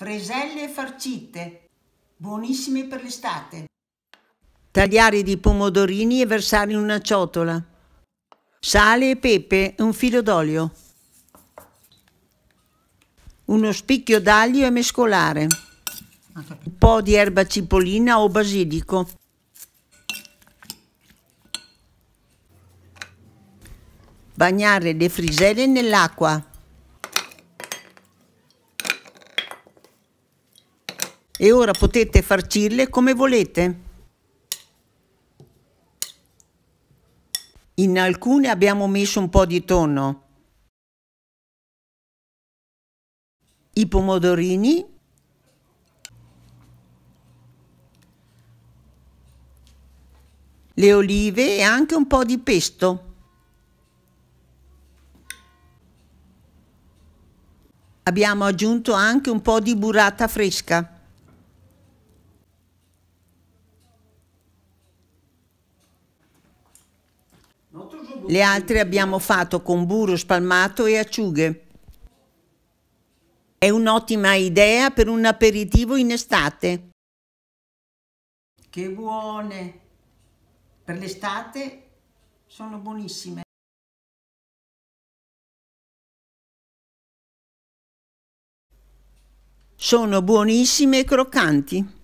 freselle farcite, buonissime per l'estate. Tagliare di pomodorini e versare in una ciotola. Sale e pepe e un filo d'olio. Uno spicchio d'aglio e mescolare. Un po' di erba cipollina o basilico. Bagnare le friselle nell'acqua. e ora potete farcirle come volete. In alcune abbiamo messo un po' di tonno. I pomodorini le olive e anche un po' di pesto. Abbiamo aggiunto anche un po' di burrata fresca. Le altre abbiamo fatto con burro spalmato e acciughe. È un'ottima idea per un aperitivo in estate. Che buone! Per l'estate sono buonissime. Sono buonissime e croccanti.